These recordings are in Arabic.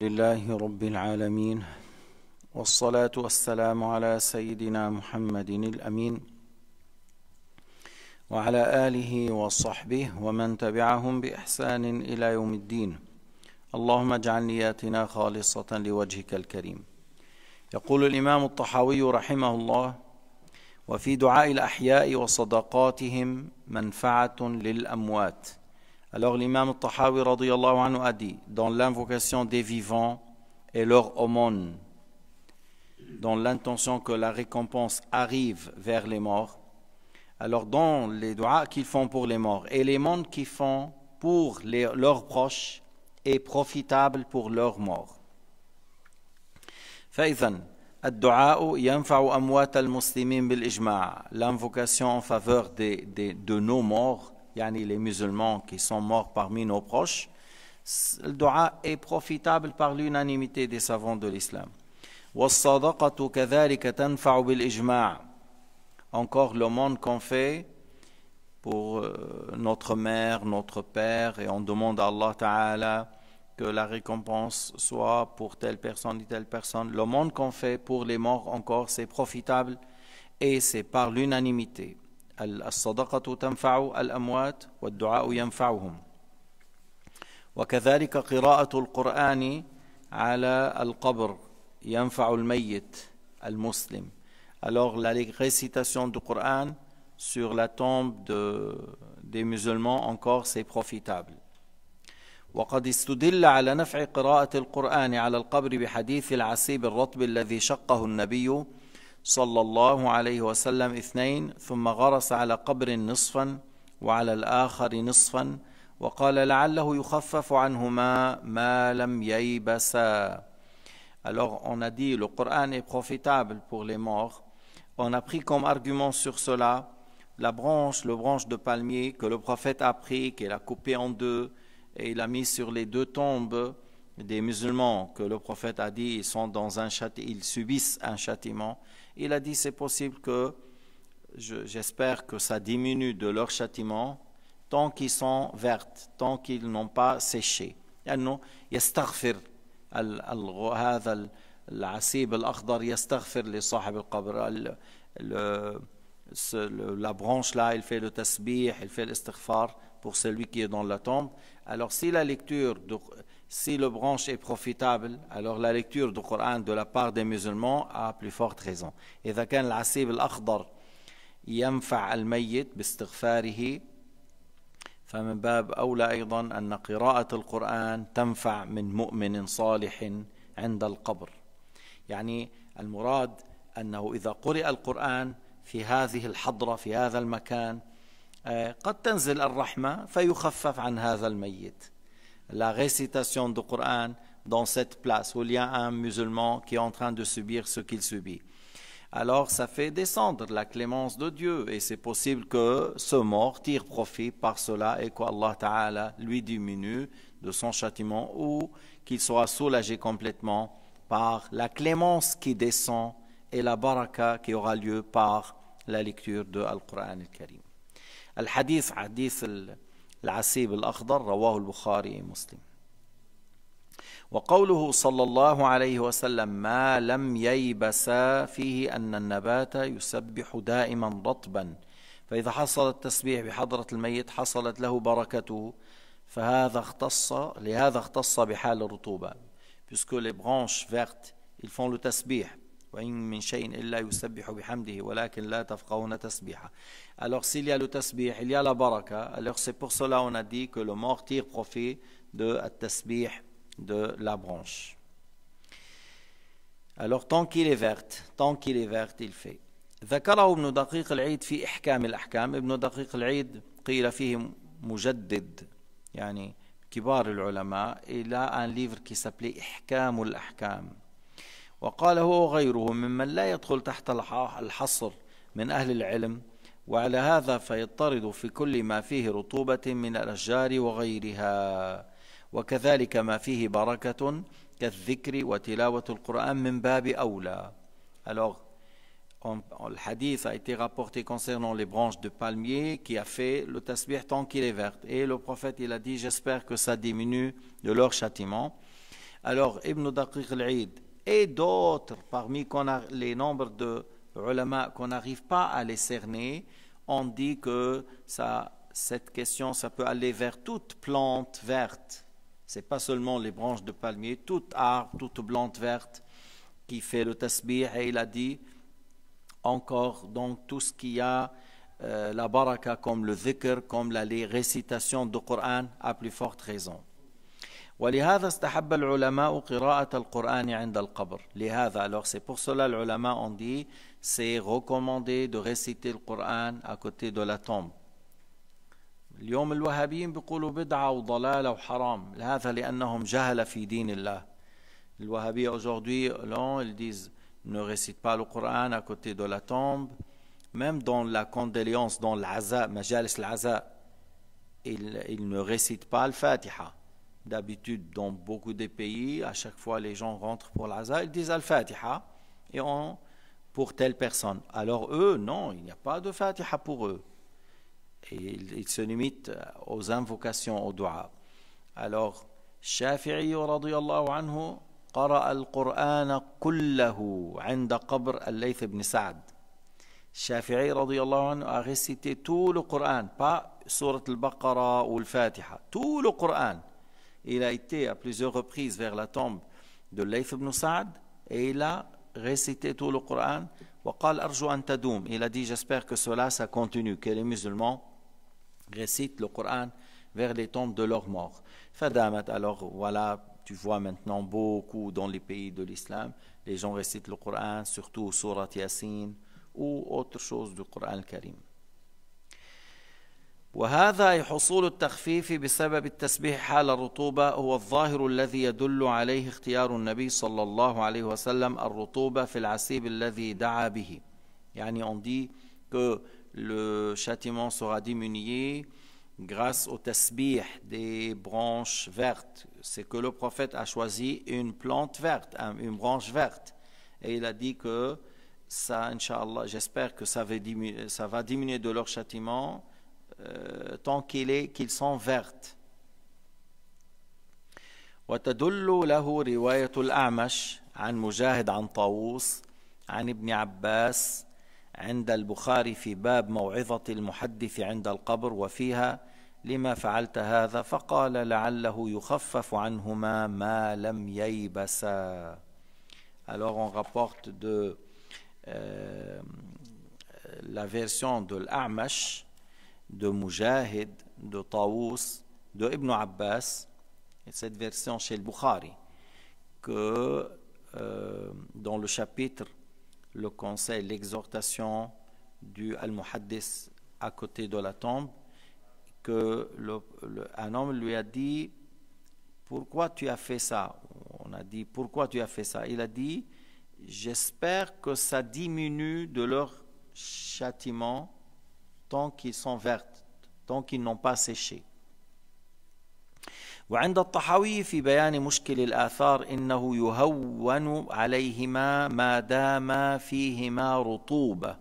لله رب العالمين والصلاة والسلام على سيدنا محمد الأمين وعلى آله وصحبه ومن تبعهم بإحسان إلى يوم الدين اللهم اجعل نياتنا خالصة لوجهك الكريم يقول الإمام الطحاوي رحمه الله وفي دعاء الأحياء وصدقاتهم منفعة للأموات Alors l'imam Tahawi radiallahu anhu a dit dans l'invocation des vivants et leur aumône, dans l'intention que la récompense arrive vers les morts, alors dans les doigts qu'ils font pour les morts et les mondes qu'ils font pour leurs proches est profitable pour leurs morts. L'invocation en faveur de nos morts yani les musulmans qui sont morts parmi nos proches, le dua est profitable par l'unanimité des savants de l'islam. Encore le monde qu'on fait pour euh, notre mère, notre père, et on demande à Allah Ta'ala que la récompense soit pour telle personne et telle personne. Le monde qu'on fait pour les morts encore, c'est profitable et c'est par l'unanimité. الصدقة تنفع الأموات والدعاء ينفعهم وكذلك قراءة القرآن على القبر ينفع الميت المسلم Alors la récitation du Coran sur la tombe de, des musulmans encore c'est profitable. وقد استدل على نفع قراءة القرآن على القبر بحديث العسيب الرطب الذي شقه النبي Alors on a dit le Coran est profitable pour les morts. On a pris comme argument sur cela la branche, le branche de palmier que le prophète a pris, qu'il a coupé en deux et il a mis sur les deux tombes des musulmans que le prophète a dit sont dans un ils subissent un châtiment il a dit c'est possible que j'espère que ça diminue de leur châtiment tant qu'ils sont vertes, tant qu'ils n'ont pas séché. al yastaghfir la branche là, il fait le tasbih, il fait l'istighfar pour celui qui est dans la tombe. Alors si la lecture de, Si le branche est profitable, alors la lecture du Coran de la part des musulmans a plus forte raison. إذا كان العصيب الأخضر ينفع الميت باستغفاره فمن باب أولى أيضا أن قراءة القرآن تنفع من مؤمن صالح عند القبر. يعني المراد أنه إذا قرئ القرآن في هذه الحضرة في هذا المكان آه، قد تنزل الرحمة فيخفف عن هذا الميت. la récitation du Coran dans cette place où il y a un musulman qui est en train de subir ce qu'il subit. Alors ça fait descendre la clémence de Dieu et c'est possible que ce mort tire profit par cela et qu'Allah Ta'ala lui diminue de son châtiment ou qu'il soit soulagé complètement par la clémence qui descend et la baraka qui aura lieu par la lecture de Al-Qur'an al-Karim. Al-Hadith, hadith العسيب الأخضر رواه البخاري مسلم وقوله صلى الله عليه وسلم ما لم ييبس فيه أن النبات يسبح دائما رطبا فإذا حصل التسبيح بحضرة الميت حصلت له بركته فهذا اختص لهذا اختص بحال الرطوبة puisque les branches vertes ils font le tasbih وإن من شيء إلا يسبح بحمده ولكن لا تفقهون تسبيحه. Alors s'il y a le tasbih, il y a la baraka. Alors c'est pour cela on a dit que le mort tire profit de tasbih de la branche. Alors tant qu'il est verte, tant qu'il est verte, il fait. ذكره ابن دقيق العيد في إحكام الأحكام ابن دقيق العيد قيل فيه مجدد يعني كبار العلماء il a un livre qui s'appelait إحكام الأحكام وقال هو غيره ممن لا يدخل تحت الحصر من أهل العلم وعلى هذا فيضطرد في كل ما فيه رطوبة من الأشجار وغيرها وكذلك ما فيه بركة كالذكر وتلاوة القرآن من باب أولى Alors, on, le hadith a été rapporté concernant les branches de palmier qui a fait le tasbih tant qu'il est vert. Et le prophète, il a dit, j'espère que ça diminue de leur châtiment. Alors, Ibn Daqiq al-Aid, et d'autres parmi les nombres de ulama qu'on n'arrive pas à les cerner, on dit que cette question, ça peut aller vers toute plante verte. C'est pas seulement les branches de palmier, toute arbre, toute plante verte qui fait le tasbih et il a dit encore donc tout ce qui a euh, la baraka comme le dhikr, comme la récitation récitations du Coran a plus forte raison. ولهذا استحب العلماء قراءة القرآن عند القبر. لهذا, alors c'est pour cela العلماء ont dit, c'est recommandé de réciter le Coran à côté de la tombe. اليوم الوهابيين بيقولوا بدعة وضلالة وحرام لهذا لأنهم جهل في دين الله الوهابية aujourd'hui non ils disent ne récite pas le Coran à côté de la tombe même dans la condoléance dans l'aza majalis العزاء ils, ils ne récitent pas le Fatiha d'habitude dans beaucoup de pays, à chaque fois les gens rentrent pour la ils disent Al-Fatiha et pour telle personne. Alors eux, non, il n'y a pas de Fatiha pour eux. Et ils, se limitent aux invocations, au dua. Alors, Shafi'i radiyallahu anhu قرأ القرآن كله عند قبر الليث بن سعد Shafi'i رضي anhu, a récité tout le Coran, pas surat al-Baqarah ou al Fatiha, tout le Coran il a été à plusieurs reprises vers la tombe de Layth ibn Sa'd et il a récité tout le Coran. Il a dit J'espère que cela, ça continue, que les musulmans récitent le Coran vers les tombes de leurs morts. Fadamat, alors voilà, tu vois maintenant beaucoup dans les pays de l'islam, les gens récitent le Coran, surtout Surat Yasin ou autre chose du Coran Karim. وهذا حصول التخفيف بسبب التسبيح حال الرطوبة هو الظاهر الذي يدل عليه اختيار النبي صلى الله عليه وسلم الرطوبة في العسيب الذي دعا به يعني on dit que le châtiment sera diminué grâce au tasbih des branches vertes. C'est que le prophète a choisi une plante verte, une branche verte. Et il a dit que ça, inshallah j'espère que ça va, diminuer, ça va diminuer de leur châtiment. euh, tant qu'ils qu sont vertes. وتدل له رواية الأعمش عن مجاهد عن طاووس عن ابن عباس عند البخاري في باب موعظة المحدث عند القبر وفيها لما فعلت هذا فقال لعله يخفف عنهما ما لم ييبسا Alors on rapporte de euh, la version de l'Amash de Mujahid, de Taous, de Ibn Abbas, et cette version chez le Bukhari, que euh, dans le chapitre, le conseil, l'exhortation du Al-Muhaddis à côté de la tombe, que un homme lui a dit Pourquoi tu as fait ça On a dit Pourquoi tu as fait ça Il a dit J'espère que ça diminue de leur châtiment tant qu'ils sont vertes, tant qu'ils n'ont pas séché. وعند الطحاوي في بيان مشكل الآثار إنه يهون عليهما ما دام فيهما رطوبة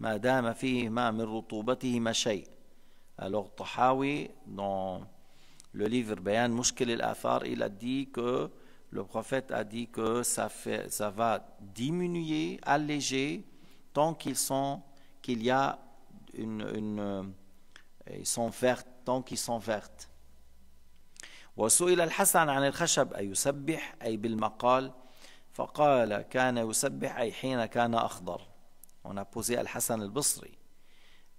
ما دام فيهما من رطوبتهما شيء Alors Tahawi, dans le livre Bayan Mushkil al-Athar, il a dit que le prophète a dit que ça, fait, ça va diminuer, alléger, tant qu'ils sont, qu'il y a une, une, ils sont vertes, donc ils sont vertes. وسئل الحسن عن الخشب أي يسبح أي بالمقال فقال كان يسبح أي حين كان أخضر On a posé Al-Hassan al-Basri.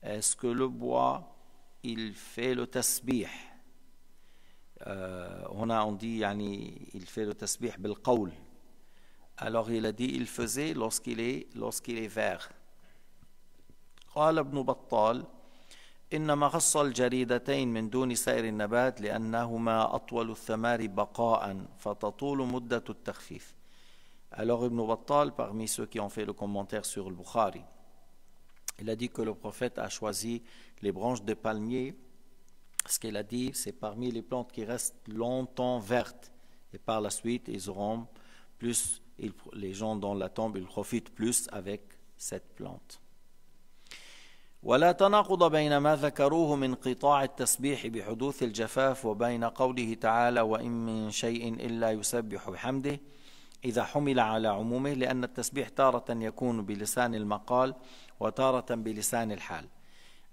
Est-ce que le bois, il fait le tasbih euh, On on dit, يعني il fait le tasbih بالقول Alors il a dit, il faisait lorsqu'il est, lorsqu'il est vert. قال ابن بطال الجريدتين من دون سائر النبات الثمار فتطول Alors Ibn Battal, parmi ceux qui ont fait le commentaire sur le Bukhari, il a dit que le prophète a choisi les branches de palmiers Ce qu'il a dit, c'est parmi les plantes qui restent longtemps vertes. Et par la suite, ils auront plus, les gens dans la tombe, ils profitent plus avec cette plante. ولا تناقض بين ما ذكروه من قطاع التسبيح بحدوث الجفاف وبين قوله تعالى وان من شيء الا يسبح بحمده اذا حمل على عمومه لان التسبيح تاره يكون بلسان المقال وتاره بلسان الحال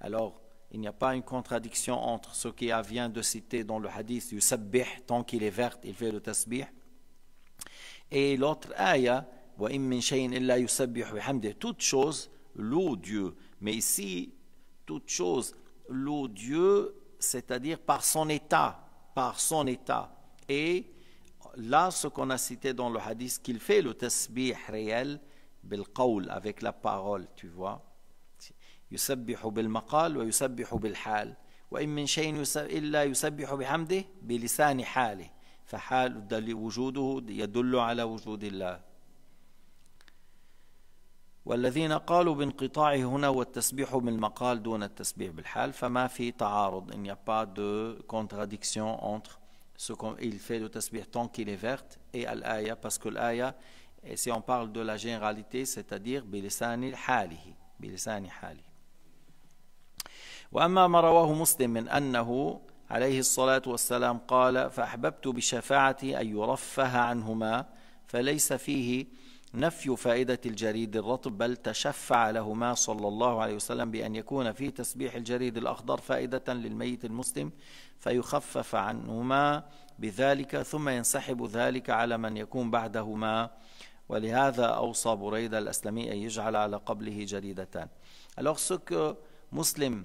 alors il n'y a pas une contradiction entre ce qui vient de citer dans le hadith يسبح tant qu'il est vert il fait le tasbih et l'autre ayah آية، وان من شيء الا يسبح بحمده toute chose loue dieu Mais ici, toute chose loue Dieu, c'est-à-dire par son état, par son état. Et là, ce qu'on a cité dans le hadith, qu'il fait le tasbih réel, bil avec la parole, tu vois. maqal wa يسبح بالمقال ويسبح بالحال وإن من شيء إلا يسبح بحمده بلسان حاله فحال وجوده يدل على ala الله والذين قالوا بانقطاعه هنا والتسبيح بالمقال دون التسبيح بالحال فما في تعارض ان يبا دو كونتراديكسيون اونتر سو كون ce qu'il fait le tasbih tant qu'il est verte et الايه سي parce que l'aya et si on parle de la généralité c'est-à-dire بلسان حاله بلسان حاله وأما ما رواه مسلم من أنه عليه الصلاة والسلام قال فأحببت بشفاعتي أن يرفه عنهما فليس فيه نفي فائدة الجريد الرطب بل تشفع لهما صلى الله عليه وسلم بأن يكون في تسبيح الجريد الأخضر فائدة للميت المسلم فيخفف عنهما بذلك ثم ينسحب ذلك على من يكون بعدهما ولهذا أوصى بريدة الأسلمي أن يجعل على قبله جريدتان Alors ce que Muslim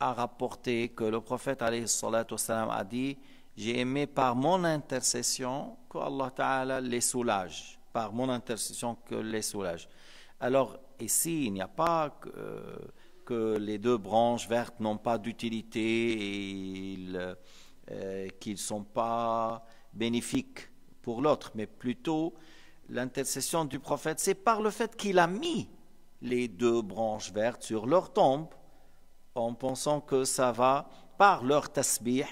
a rapporté que le prophète alayhi salam a dit J'ai aimé par mon intercession que Allah Ta'ala les soulage. par mon intercession que les soulages. Alors ici, il n'y a pas euh, que, les deux branches vertes n'ont pas d'utilité et euh, qu'ils ne sont pas bénéfiques pour l'autre, mais plutôt l'intercession du prophète, c'est par le fait qu'il a mis les deux branches vertes sur leur tombe en pensant que ça va, par leur tasbih,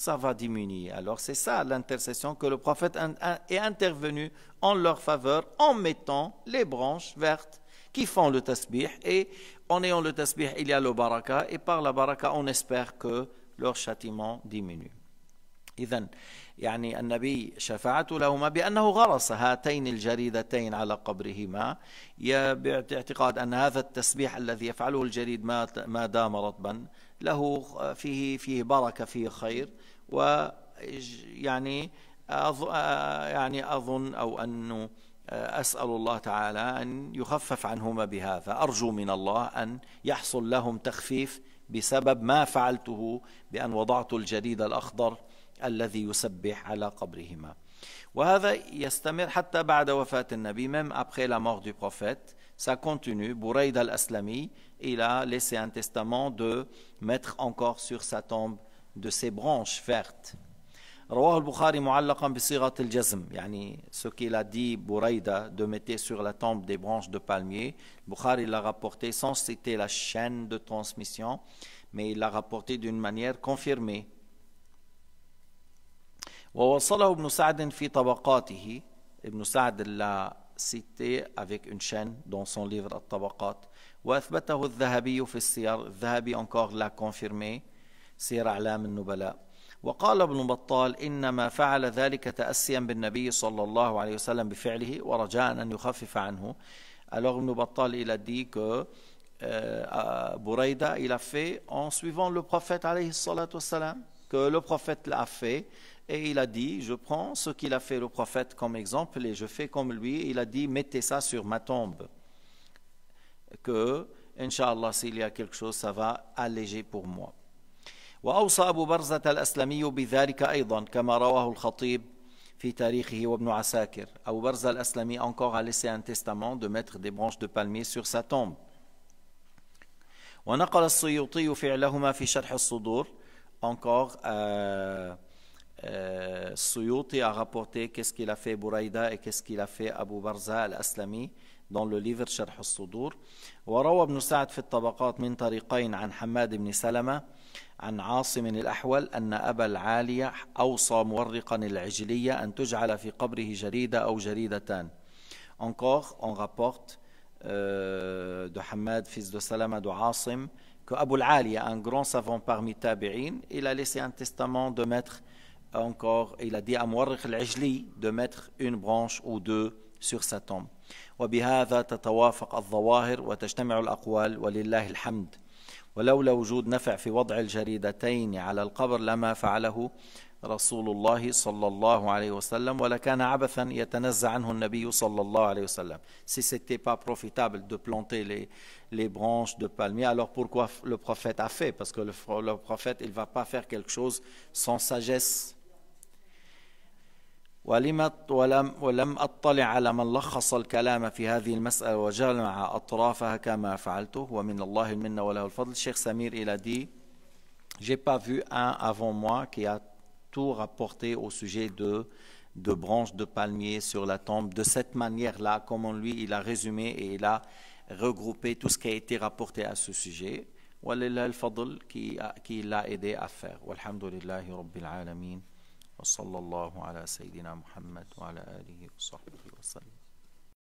ça va diminuer. Alors c'est ça l'intercession que le prophète est intervenu en leur faveur en mettant les branches vertes qui font le tasbih et en ayant le tasbih il y a le baraka et par la baraka on espère que leur châtiment diminue. إذا يعني النبي شفعت لهما بأنه غرس هاتين الجريدتين على قبرهما باعتقاد أن هذا التسبيح الذي يفعله الجريد ما دام رطبا له فيه فيه بركة فيه خير و يعني يعني أظن أو أنه أسأل الله تعالى أن يخفف عنهما بهذا أرجو من الله أن يحصل لهم تخفيف بسبب ما فعلته بأن وضعت الجريد الأخضر الذي يسبح على قبرهما وهذا même après la mort du prophète ça continue Bouraïd al-Aslami il a laissé un testament de mettre encore sur sa tombe de ses branches vertes ce qu'il a dit de mettre sur la tombe des branches de palmier Bukhari l'a rapporté sans citer la chaîne de transmission mais il l'a rapporté d'une manière confirmée ووصله ابن سعد في طبقاته ابن سعد لا سيتي افيك اون شين دون سون ليفر الطبقات وأثبته الذهبي في السير الذهبي انكور لا كونفيرمي سير أعلام النبلاء وقال ابن بطال إنما فعل ذلك تأسيا بالنبي صلى الله عليه وسلم بفعله ورجاء أن يخفف عنه alors ابن بطال الى دي كو بريده الى في ان سويفون لو بروفيت عليه الصلاة والسلام que le prophète l'a fait et il a dit, je prends ce qu'il a fait le prophète comme exemple et je fais comme lui. Il a dit, mettez ça sur ma tombe. Que, Inch'Allah, s'il y a quelque chose, ça va alléger pour moi. وأوصى أبو برزة الأسلمي بذلك abu al encore a laissé un testament de mettre des branches de palmier sur sa tombe encore euh, Suyuti a rapporté qu'est-ce qu'il a fait Bouraïda et qu'est-ce qu'il a fait Abu Barza al-Aslami dans le livre Sharh شرح الصدور وروى ابن سعد في الطبقات من طريقين عن حماد بن سلمة عن عاصم الأحول أن أبا العالية أوصى مورقا العجلية أن تجعل في قبره جريدة أو جريدتان Encore, on rapporte euh, de Hamad, fils de Salama, de Asim, que Abu al-Aliya, un grand savant parmi Tabi'in, il a laissé un testament de mettre encore, il a dit à Mouarrikh al-Ajli de mettre une branche ou deux sur sa tombe. وبهذا تتوافق الظواهر وتجتمع الأقوال ولله الحمد ولولا وجود نفع في وضع الجريدتين على القبر لما فعله رسول الله صلى الله عليه وسلم ولكان عبثا يتنزع عنه النبي صلى الله عليه وسلم si c'était pas profitable de planter les, les branches de palmier alors pourquoi le prophète a fait parce que le, le prophète il va pas faire quelque chose sans sagesse ولم ولم اطلع على من لخص الكلام في هذه المساله وجمع اطرافها كما فعلته ومن الله المنه وله الفضل الشيخ سمير الى دي j'ai pas vu un avant moi qui a tout rapporté au sujet de de branches de palmiers sur la tombe de cette manière-là, comme on lui, il a résumé et il a regroupé tout ce qui a été rapporté à ce sujet. Walillah al-Fadl qui l'a aidé à faire. Walhamdulillahi Rabbil Alameen. وصلى الله على سيدنا محمد وعلى آله وصحبه وسلم